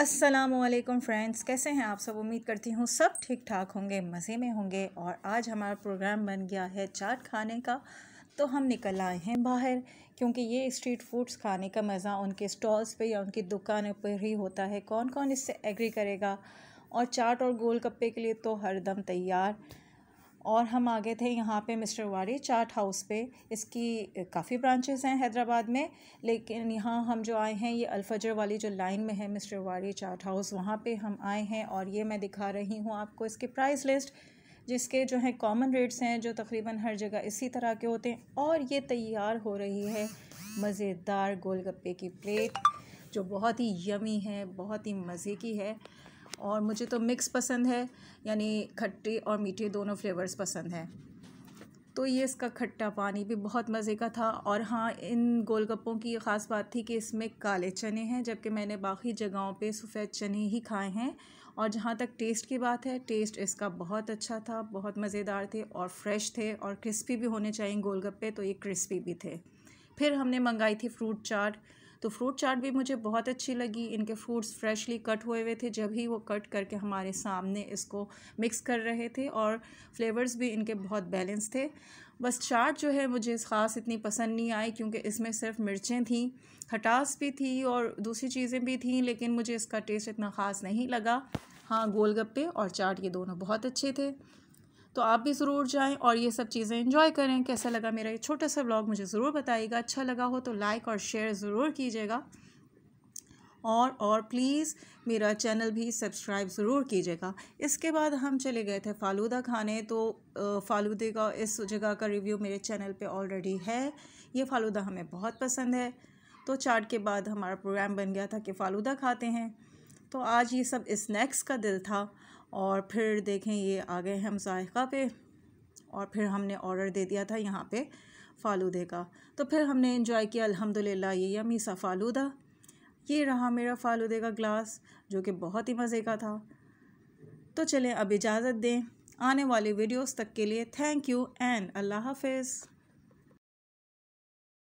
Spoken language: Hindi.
असलम फ्रेंड्स कैसे हैं आप सब उम्मीद करती हूँ सब ठीक ठाक होंगे मज़े में होंगे और आज हमारा प्रोग्राम बन गया है चाट खाने का तो हम निकल आए हैं बाहर क्योंकि ये स्ट्रीट फूड्स खाने का मज़ा उनके स्टॉल्स पे या उनकी दुकानों पर ही होता है कौन कौन इससे एग्री करेगा और चाट और गोल गप्पे के लिए तो हरदम तैयार और हम आ गए थे यहाँ पे मिस्टर वारी चाट हाउस पे इसकी काफ़ी ब्रांचेस हैं हैदराबाद में लेकिन यहाँ हम जो आए हैं ये अल्फजर वाली जो लाइन में है मिस्टर वारी चाट हाउस वहाँ पे हम आए हैं और ये मैं दिखा रही हूँ आपको इसके प्राइस लिस्ट जिसके जो है कॉमन रेट्स हैं जो तकरीबन हर जगह इसी तरह के होते हैं और ये तैयार हो रही है मज़ेदार गोलगप्पे की प्लेट जो बहुत ही यमी है बहुत ही मज़े की है और मुझे तो मिक्स पसंद है यानी खट्टे और मीठे दोनों फ्लेवर्स पसंद हैं तो ये इसका खट्टा पानी भी बहुत मज़े का था और हाँ इन गोलगप्पों की ख़ास बात थी कि इसमें काले चने हैं जबकि मैंने बाकी जगहों पे सफ़ेद चने ही खाए हैं और जहाँ तक टेस्ट की बात है टेस्ट इसका बहुत अच्छा था बहुत मज़ेदार थे और फ्रेश थे और क्रिस्पी भी होने चाहिए गोलगप्पे तो ये क्रिस्पी भी थे फिर हमने मंगाई थी फ्रूट चाट तो फ्रूट चाट भी मुझे बहुत अच्छी लगी इनके फ्रूट्स फ्रेशली कट हुए हुए थे जब ही वो कट करके हमारे सामने इसको मिक्स कर रहे थे और फ्लेवर्स भी इनके बहुत बैलेंस थे बस चाट जो है मुझे ख़ास इतनी पसंद नहीं आई क्योंकि इसमें सिर्फ मिर्चें थीं खटास भी थी और दूसरी चीज़ें भी थीं लेकिन मुझे इसका टेस्ट इतना ख़ास नहीं लगा हाँ गोलगप्पे और चाट ये दोनों बहुत अच्छे थे तो आप भी ज़रूर जाएं और ये सब चीज़ें इन्जॉय करें कैसा लगा मेरा ये छोटा सा ब्लॉग मुझे ज़रूर बताइएगा अच्छा लगा हो तो लाइक और शेयर ज़रूर कीजिएगा और और प्लीज़ मेरा चैनल भी सब्सक्राइब ज़रूर कीजिएगा इसके बाद हम चले गए थे फालूदा खाने तो फालूदे का इस जगह का रिव्यू मेरे चैनल पे ऑलरेडी है ये फालूदा हमें बहुत पसंद है तो चाट के बाद हमारा प्रोग्राम बन गया था कि फालूदा खाते हैं तो आज ये सब स्नैक्स का दिल था और फिर देखें ये आ गए हम जायका पे और फिर हमने ऑर्डर दे दिया था यहाँ पे फालूदे का तो फिर हमने इंजॉय किया अल्हम्दुलिल्लाह ये यमी सा फालूदा ये रहा मेरा फालूदे का ग्लास जो कि बहुत ही मज़े का था तो चलें अब इजाज़त दें आने वाले वीडियोस तक के लिए थैंक यू एंड अल्लाह हाफिज़